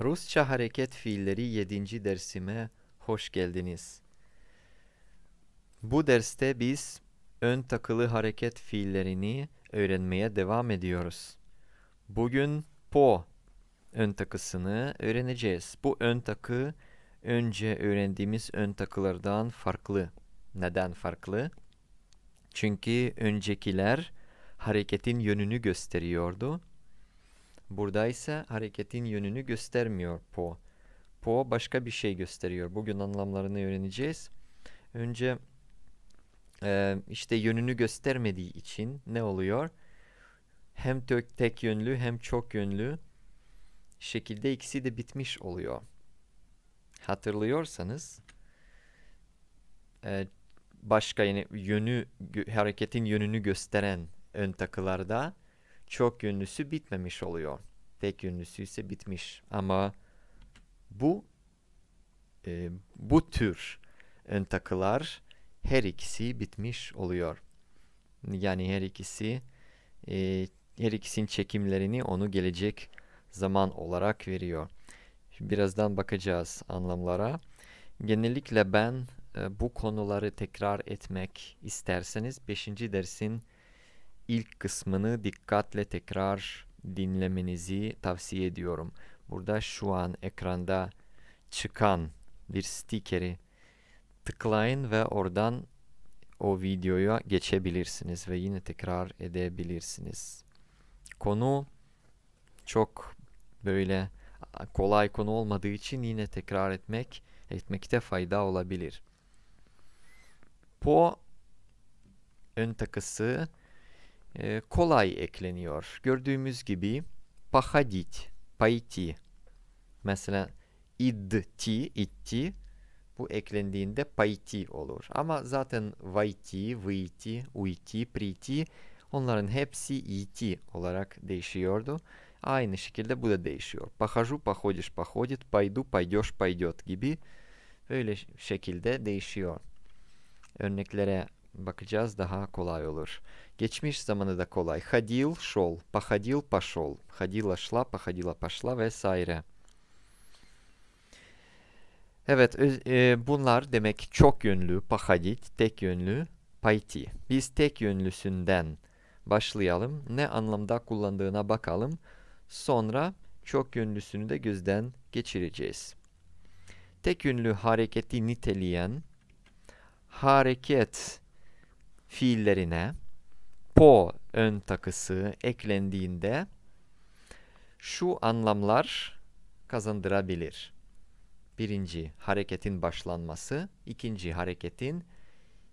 Rusça hareket fiilleri 7. dersime hoş geldiniz. Bu derste biz ön takılı hareket fiillerini öğrenmeye devam ediyoruz. Bugün po ön takısını öğreneceğiz. Bu ön takı önce öğrendiğimiz ön takılardan farklı. Neden farklı? Çünkü öncekiler hareketin yönünü gösteriyordu Burada ise hareketin yönünü göstermiyor po. Po başka bir şey gösteriyor. Bugün anlamlarını öğreneceğiz. Önce e, işte yönünü göstermediği için ne oluyor? Hem tek, tek yönlü hem çok yönlü şekilde ikisi de bitmiş oluyor. Hatırlıyorsanız e, başka yani yönü hareketin yönünü gösteren ön takılarda çok yönlüsü bitmemiş oluyor. Tek yönlüsü ise bitmiş. Ama bu e, bu tür ön takılar her ikisi bitmiş oluyor. Yani her ikisi e, her ikisinin çekimlerini onu gelecek zaman olarak veriyor. birazdan bakacağız anlamlara. Genellikle ben e, bu konuları tekrar etmek isterseniz 5. dersin ilk kısmını dikkatle tekrar dinlemenizi tavsiye ediyorum. Burada şu an ekranda çıkan bir stikeri tıklayın ve oradan o videoya geçebilirsiniz ve yine tekrar edebilirsiniz. Konu çok böyle kolay konu olmadığı için yine tekrar etmek etmekte fayda olabilir. Po ön takısı e, kolay ekleniyor. Gördüğümüz gibi pahodit, payti. Mesela idti, itti bu eklendiğinde payti olur. Ama zaten vayti, vıyti, uyti, priti onların hepsi iti olarak değişiyordu. Aynı şekilde bu da değişiyor. Pahaju, pahodiş, pahodit, paydu, paydoş, paydot gibi böyle şekilde değişiyor. Örneklere Bakacağız daha kolay olur. Geçmiş zamanı da kolay. Hadil şol, pahadil paşol, hadila şla, pahadila paşla vesaire. Evet, e, bunlar demek çok yönlü, pahadit, tek yönlü, payti. Biz tek yönlüsünden başlayalım. Ne anlamda kullandığına bakalım. Sonra çok yönlüsünü de gözden geçireceğiz. Tek yönlü hareketi niteleyen hareket fiillerine po ön takısı eklendiğinde şu anlamlar kazandırabilir. Birinci hareketin başlanması, ikinci hareketin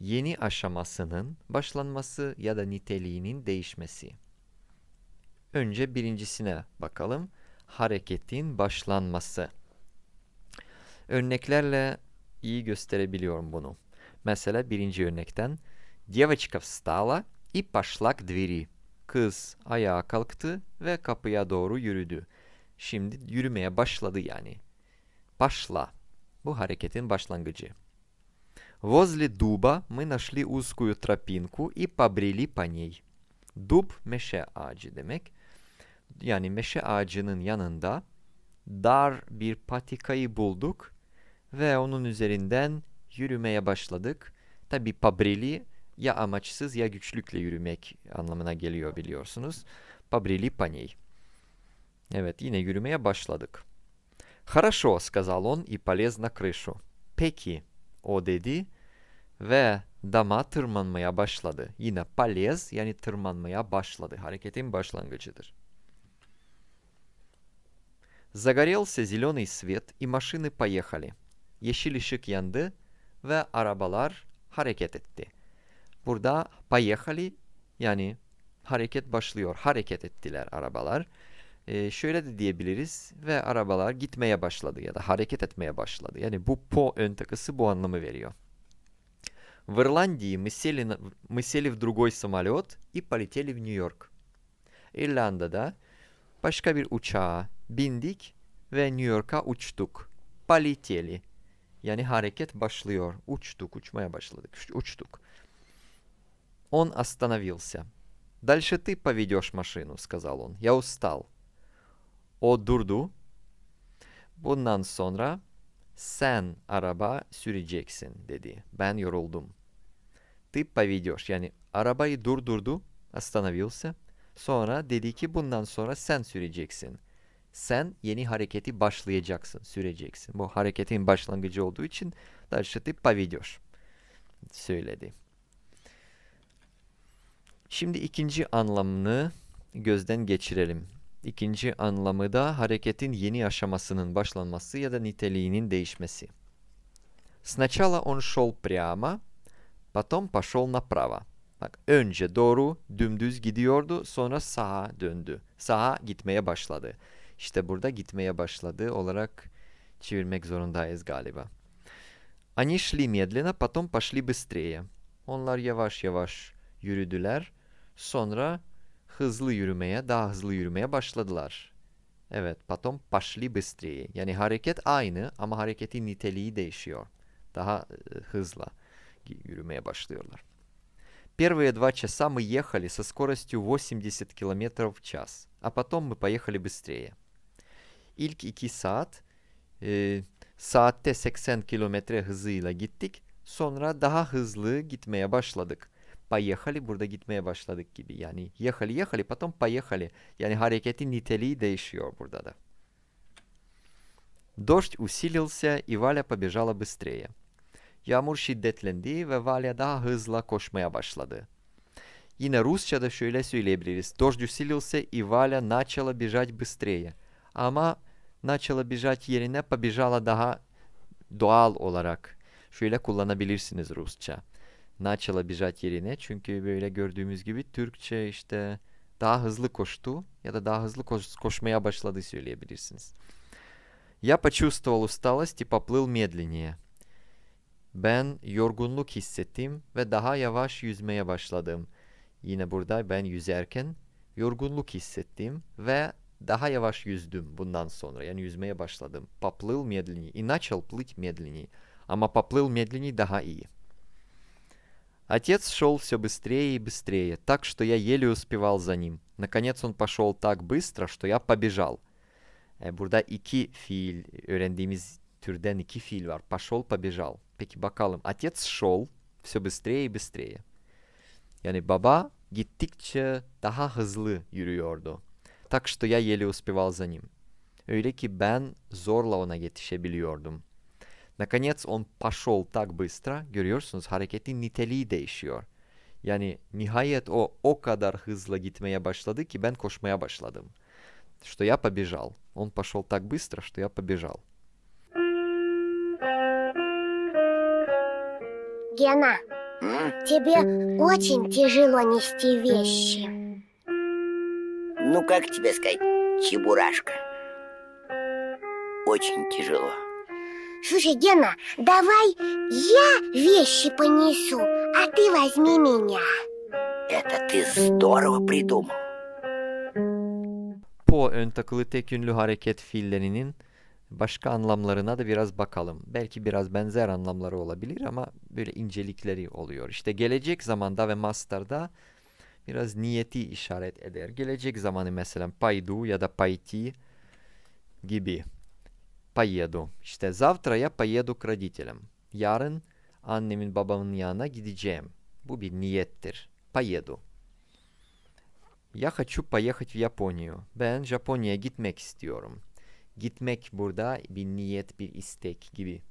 yeni aşamasının başlanması ya da niteliğinin değişmesi. Önce birincisine bakalım. Hareketin başlanması. Örneklerle iyi gösterebiliyorum bunu. Mesela birinci örnekten Девочка встала и пошла к двери. Kız ayağa kalktı ve kapıya doğru yürüdü. Şimdi yürümeye başladı yani. Пошла. Bu hareketin başlangıcı. Возле дуба мы нашли узкую тропинку и побрели по ней. Дуб meşe ağacı demek. Yani meşe ağacının yanında dar bir patikayı bulduk ve onun üzerinden yürümeye başladık. Tabi pabrili ya amaçsız ya güçlükle yürümek anlamına geliyor biliyorsunuz. Побрели по Evet yine yürümeye başladık. Хорошо, сказал он и полез на крышу. Peki, o dedi ve dama tırmanmaya başladı. Yine полез, yani tırmanmaya başladı. Hareketin başlangıcıdır. Загорелся зеленый свет и машины поехали. Yeşil ışık yandı ve arabalar hareket etti. Burada bayekali yani hareket başlıyor. Hareket ettiler arabalar. Ee, şöyle de diyebiliriz ve arabalar gitmeye başladı ya da hareket etmeye başladı. Yani bu po ön takısı bu anlamı veriyor. В Ирландии мы сели, мы сели в другой самолет и полетели в Нью-Йорк. İrlanda'da başka bir uçağa bindik ve New York'a uçtuk. Politeli. Yani hareket başlıyor. Uçtuk, uçmaya başladık. Uçtuk. Он остановился. «Дальше ты поведешь машину», — сказал он. «Я устал». «О durdu. Bundan sonra sen araba süreceksin dedi. Ben yoruldum. Ты поведешь. Yani arabayı durdurdu. Остановился. Sonra dedi ki bundan sonra sen süreceksin. Sen yeni hareketi başlayacaksın, süreceksin. Bu hareketin başlangıcı olduğu için дальше ты поведешь. Söyledi. Şimdi ikinci anlamını gözden geçirelim. İkinci anlamı da hareketin yeni aşamasının başlanması ya da niteliğinin değişmesi. Сначала он шел прямо, потом пошел направо. Bak önce doğru dümdüz gidiyordu sonra sağa döndü. Sağa gitmeye başladı. İşte burada gitmeye başladı olarak çevirmek zorundayız galiba. Они шли медленно, потом пошли быстрее. Onlar yavaş yavaş yürüdüler. Sonra hızlı yürümeye, daha hızlı yürümeye başladılar. Evet, потом пошли быстрее. Yani hareket aynı ama hareketin niteliği değişiyor. Daha e, hızla yürümeye başlıyorlar. Первые два часа мы ехали со скоростью 80 км в час, а потом мы поехали быстрее. İlk iki saat e, saatte 80 kilometre hızıyla gittik, sonra daha hızlı gitmeye başladık поехали burada gitmeye başladık gibi. Yani ехали ехали потом поехали. Yani hareketi niteliği değişiyor burada da. Дождь усилился и Валя побежала быстрее. Yağmur şiddetlendi ve Valya daha hızla koşmaya başladı. Yine Rusça'da şöyle söyleyebiliriz. Дождь усилился и Валя начала бежать быстрее. Ama начала бежать yerine побежала daha doğal olarak şöyle kullanabilirsiniz Rusça. Naçala бежать yerine. Çünkü böyle gördüğümüz gibi Türkçe işte daha hızlı koştu ya da daha hızlı koş, koşmaya başladı söyleyebilirsiniz. Я почувствовал усталость и поплыл медленнее. Ben yorgunluk hissettim ve daha yavaş yüzmeye başladım. Yine burada ben yüzerken yorgunluk hissettim ve daha yavaş yüzdüm bundan sonra. Yani yüzmeye başladım. Поплыл медленнее и начал плыть медленнее. Ama поплыл медленнее daha iyi. Отец шел все быстрее и быстрее, так что я еле успевал за ним. Наконец он пошел так быстро, что я побежал. Burada iki fiil öğrendiğimiz türden iki fiil var. Пошел, побежал. Peki bakalım. Отец шел все быстрее и быстрее. Yani baba gittikçe daha hızlı yürüyordu. Так что я еле успевал за ним. Öyle ki ben zorla ona yetişebiliyordum. Nakaniec on paşol tak bıstra görüyorsunuz hareketin niteliği değişiyor. Yani nihayet o o kadar hızla gitmeye başladı ki ben koşmaya başladım. Что я побежал. Он пошел так быстро, что я побежал. Гена, а? тебе очень тяжело нести вещи. Ну, как тебе сказать, чебурашка? Очень тяжело. Слушай, Гена, давай я вещи понесу, а ты возьми меня. Это ты здорово придумал. Po ön takılı tek ünlü hareket fiillerinin başka anlamlarına da biraz bakalım. Belki biraz benzer anlamları olabilir ama böyle incelikleri oluyor. İşte gelecek zamanda ve master'da biraz niyeti işaret eder. Gelecek zamanı mesela paydu ya da payti gibi. поеду. Считай, завтра я поеду к родителям. Yarın annemin babamın yanına gideceğim. Bu bir niyettir. Поеду. Я хочу поехать в Японию. Ben Japonya'ya gitmek istiyorum. Gitmek burada bir niyet, bir istek gibi.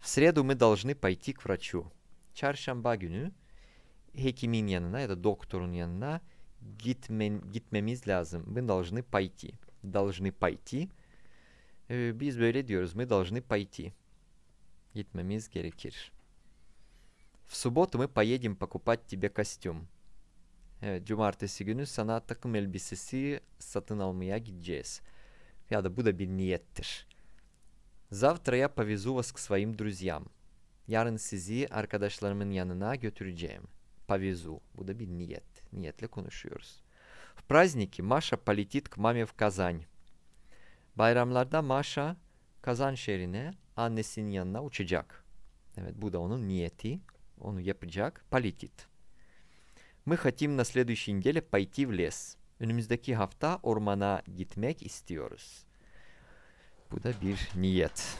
В среду мы должны пойти к врачу. Çarşamba günü hekimin yanına ya da doktorun yanına gitmen, gitmemiz lazım. Мы должны пойти. Должны пойти – e, biz böyle diyoruz. Мы должны пойти. Gitmemiz gerekir. В субботу мы поедем покупать тебе костюм. Evet, cumartesi günü sana takım elbisesi satın almaya gideceğiz. Ya da bu da bir niyettir. Завтра я повезу вас к своим друзьям. Yarın sizi arkadaşlarımın yanına götüreceğim. Повезу. Bu da bir niyet. Niyetle konuşuyoruz. В праздники Маша полетит к маме в Казань. Bayramlarda Maşa kazan şehrine annesinin yanına uçacak. Evet bu da onun niyeti. Onu yapacak. Palitit. Мы хотим на следующей неделе пойти в лес. Önümüzdeki hafta ormana gitmek istiyoruz. Bu da bir niyet.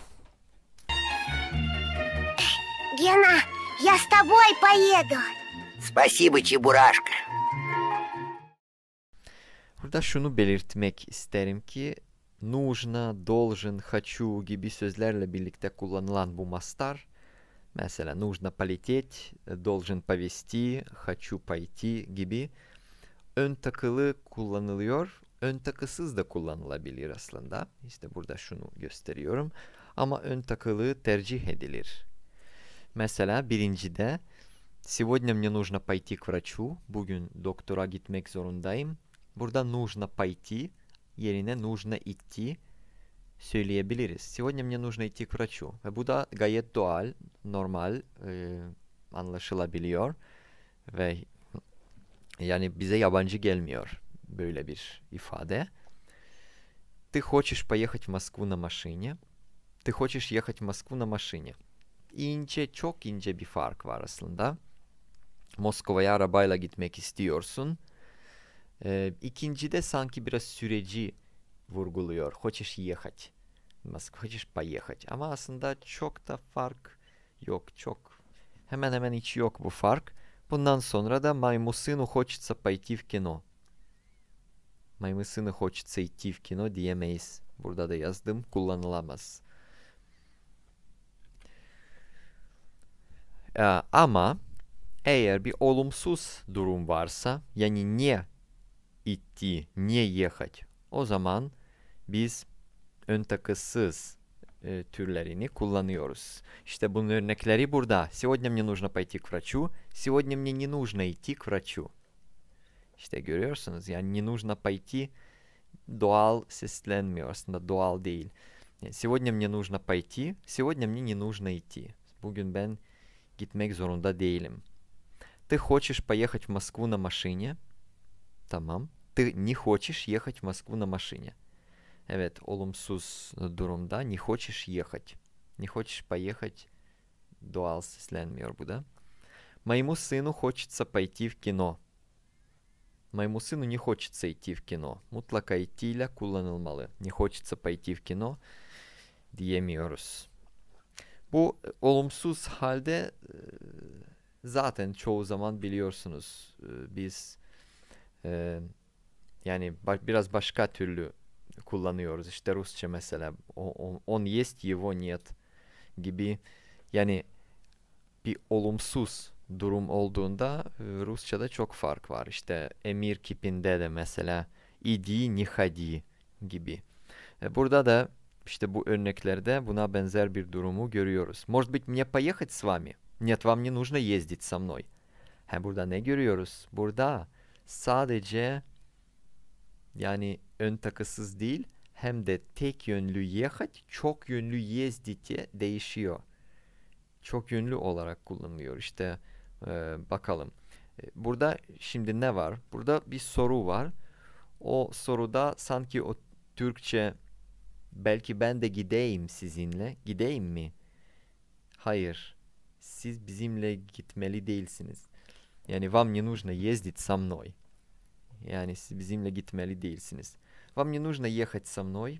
Гена, я с тобой поеду. Спасибо, Чебурашка. Burada şunu belirtmek isterim ki нужно, должен, хочу gibi sözlerle birlikte kullanılan bu mastar mesela нужно полететь, должен повести, хочу пойти gibi ön takılı kullanılıyor. Ön takısız da kullanılabilir aslında. İşte burada şunu gösteriyorum. Ama ön takılı tercih edilir. Mesela birincide Сегодня мне нужно пойти к врачу. Bugün doktora gitmek zorundayım. Burada нужно пойти yerine нужно идти söyleyebiliriz. Сегодня мне нужно идти к врачу. Ve bu da gayet doğal, normal e, anlaşılabiliyor ve yani bize yabancı gelmiyor böyle bir ifade. Ты хочешь поехать в Москву на машине? Ты хочешь ехать в Москву на машине? İnce, çok ince bir fark var aslında. Moskova'ya arabayla gitmek istiyorsun. E, ee, ikincide sanki biraz süreci vurguluyor. Хочешь ехать. Хочешь поехать. Ama aslında çok da fark yok. Çok hemen hemen hiç yok bu fark. Bundan sonra da моему сыну хочется пойти в кино. Моему сыну хочется идти в кино diyemeyiz. Burada da yazdım kullanılamaz. Ee, ama eğer bir olumsuz durum varsa yani niye идти, не ехать. O zaman biz ön takısız e, türlerini kullanıyoruz. İşte bunun örnekleri burada. Сегодня мне нужно пойти к врачу. Сегодня мне не нужно идти к врачу. İşte görüyorsunuz yani не нужно пойти doğal seslenmiyor aslında doğal değil. Сегодня мне нужно пойти. Сегодня мне не нужно идти. Bugün ben gitmek zorunda değilim. Ты хочешь поехать в Москву на машине? Тамам, Ты не хочешь ехать в Москву на машине. Evet, olumsuz durumda не хочешь ехать. Не хочешь поехать doğal seslenmiyor bu da. Моему сыну хочется пойти в кино. Моему сыну не хочется идти в кино. Мутлака идтиля малы, Не хочется пойти в кино diyemiyoruz. Bu olumsuz halde zaten çoğu zaman biliyorsunuz biz Ee, yani ba- biraz başka türlü kullanıyoruz. İşte Rusça mesela on, on есть его нет gibi yani bir olumsuz durum olduğunda Rusça'da çok fark var. İşte emir kipinde de mesela idi nihadi gibi. E, burada da işte bu örneklerde buna benzer bir durumu görüyoruz. Может быть мне поехать с вами? Нет, вам не нужно ездить со мной. Ha, burada ne görüyoruz? Burada sadece yani ön takısız değil hem de tek yönlü yehać çok yönlü yezdite değişiyor. Çok yönlü olarak kullanılıyor işte e, bakalım. E, burada şimdi ne var? Burada bir soru var. O soruda sanki o Türkçe belki ben de gideyim sizinle. Gideyim mi? Hayır. Siz bizimle gitmeli değilsiniz. Yani вам не нужно ездить со мной. Yani siz bizimle gitmeli değilsiniz. Вам не нужно ехать со мной.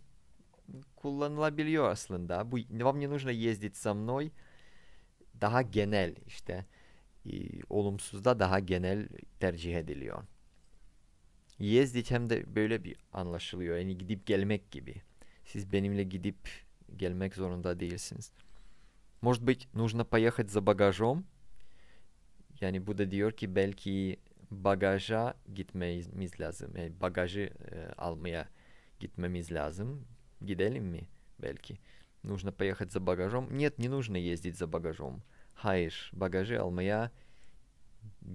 Kullanılabiliyor aslında. Bu, вам не нужно ездить со мной. Daha genel işte. E, olumsuzda daha genel tercih ediliyor. Yezdit hem de böyle bir anlaşılıyor. Yani gidip gelmek gibi. Siz benimle gidip gelmek zorunda değilsiniz. Может быть, нужно поехать за багажом? Yani bu da diyor ki belki bagaja gitmemiz lazım. Yani bagajı e, almaya gitmemiz lazım. Gidelim mi? Belki. Нужно поехать за багажом. Нет, не нужно ездить за багажом. Hayır, bagajı almaya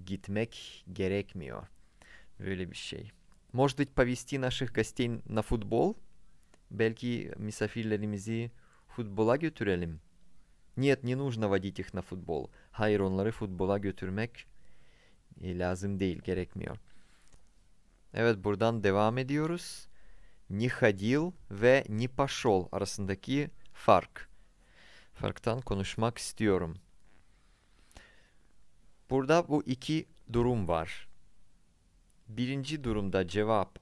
gitmek gerekmiyor. Böyle bir şey. Может быть, повести наших гостей на футбол? Belki misafirlerimizi futbola götürelim. Нет, не нужно водить их на футбол. Hayır, onları futbola götürmek Ee, lazım değil, gerekmiyor. Evet buradan devam ediyoruz. Ni hadil ve ni paşol arasındaki fark. Farktan konuşmak istiyorum. Burada bu iki durum var. Birinci durumda cevap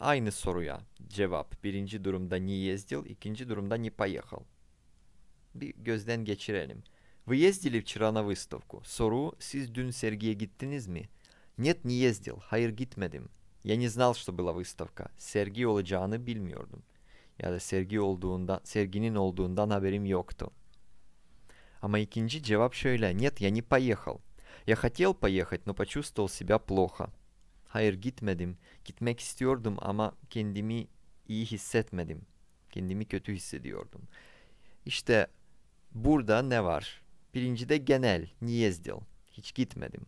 aynı soruya cevap. Birinci durumda ni ездил, ikinci durumda ni поехал. Bir gözden geçirelim. Вы ездили вчера на выставку? Soru siz dün sergiye gittiniz mi? Нет не ездил. Hayır gitmedim. Я не знал, что была выставка. Sergi olacağını bilmiyordum. Ya da sergi olduğunda, serginin olduğundan haberim yoktu. Ama ikinci cevap şöyle. Нет, я не поехал. Я хотел поехать, но почувствовал себя плохо. Hayır gitmedim. Gitmek istiyordum ama kendimi iyi hissetmedim. Kendimi kötü hissediyordum. İşte burada ne var? Birincide genel, niyezdil. Hiç gitmedim.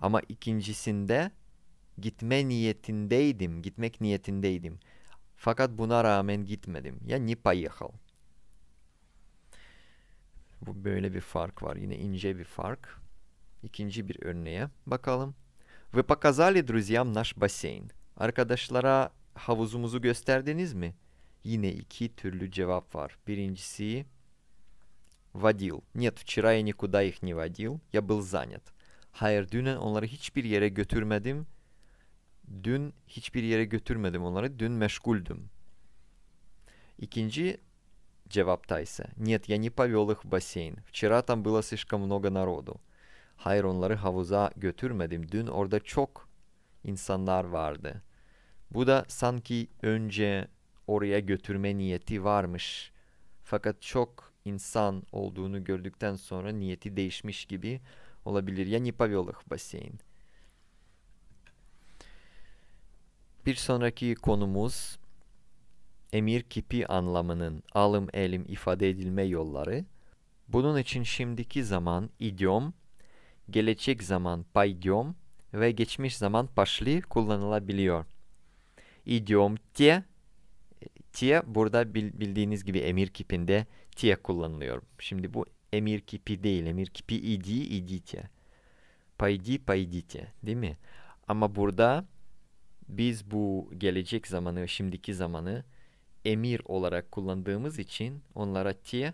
Ama ikincisinde gitme niyetindeydim, gitmek niyetindeydim. Fakat buna rağmen gitmedim. Ya ni поехал. Bu böyle bir fark var. Yine ince bir fark. İkinci bir örneğe bakalım. Вы показали друзьям наш бассейн. Arkadaşlara havuzumuzu gösterdiniz mi? Yine iki türlü cevap var. Birincisi Vadil. Нет, вчера я никуда их не водил. Я был занят. Hayır, düne onları hiçbir yere götürmedim. Dün hiçbir yere götürmedim onları. Dün meşguldüm. İkinci cevapta ise Нет, я не повел их в бассейн. Вчера там было слишком много народу. Hayır, onları havuza götürmedim. Dün orada çok insanlar vardı. Bu da sanki önce oraya götürme niyeti varmış. Fakat çok insan olduğunu gördükten sonra niyeti değişmiş gibi olabilir. ya не повел их бассейн. Bir sonraki konumuz emir kipi anlamının alım elim ifade edilme yolları. Bunun için şimdiki zaman idiom, gelecek zaman paydiom ve geçmiş zaman paşli kullanılabiliyor. İdiom te Tia burada bildiğiniz gibi emir kipinde Tia kullanılıyor. Şimdi bu emir kipi değil. Emir kipi idi idi Tia. Paydi paydi Tia. Değil mi? Ama burada biz bu gelecek zamanı şimdiki zamanı emir olarak kullandığımız için onlara Tia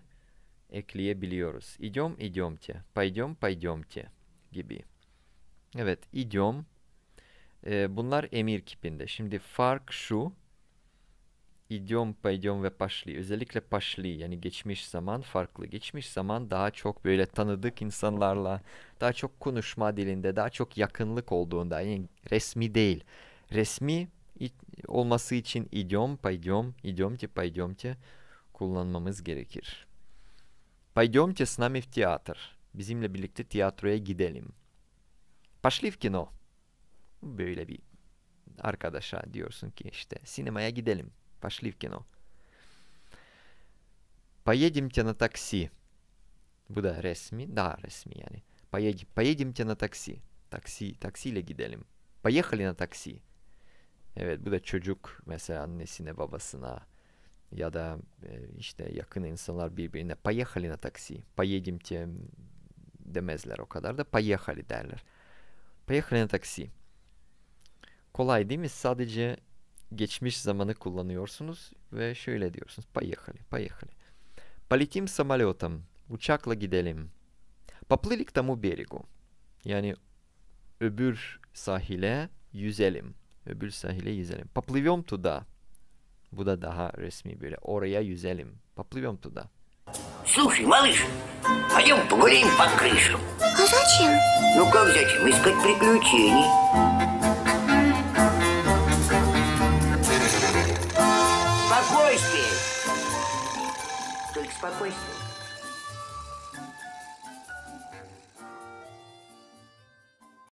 ekleyebiliyoruz. İdiom idiom Tia. Paydom paydom Tia gibi. Evet idiom. bunlar emir kipinde. Şimdi fark şu idiom paydiom ve paşli özellikle paşli yani geçmiş zaman farklı geçmiş zaman daha çok böyle tanıdık insanlarla daha çok konuşma dilinde daha çok yakınlık olduğunda yani resmi değil resmi olması için idiom paydiom idiomte paydiomte kullanmamız gerekir. Пойдемте с нами в театр. Bizimle birlikte tiyatroya gidelim. Пошли в кино. Böyle bir arkadaşa diyorsun ki işte sinemaya gidelim. Пошли в кино. Поедемте на такси. Буда ресми? Да, ресми, яни. Поедем, поедемте на такси. Taksi, taksiyle gidelim. Поехали на такси. Evet bu da çocuk mesela annesine babasına ya da işte yakın insanlar birbirine поехали на такси. Поедемте demezler o kadar da поехали derler. Поехали на такси. Kolay değil mi? Sadece geçmiş zamanı kullanıyorsunuz ve şöyle diyorsunuz. Поехали, поехали. Полетим самолетом. Uçakla gidelim. Поплыли к тому берегу. Yani öbür sahile yüzelim. Öbür sahile yüzelim. Поплывем туда. Bu da daha resmi böyle. Oraya yüzelim. Поплывем туда. Слушай, малыш, пойдем погуляем под крышу. А зачем? Ну как зачем? Искать приключений. Спокойствие.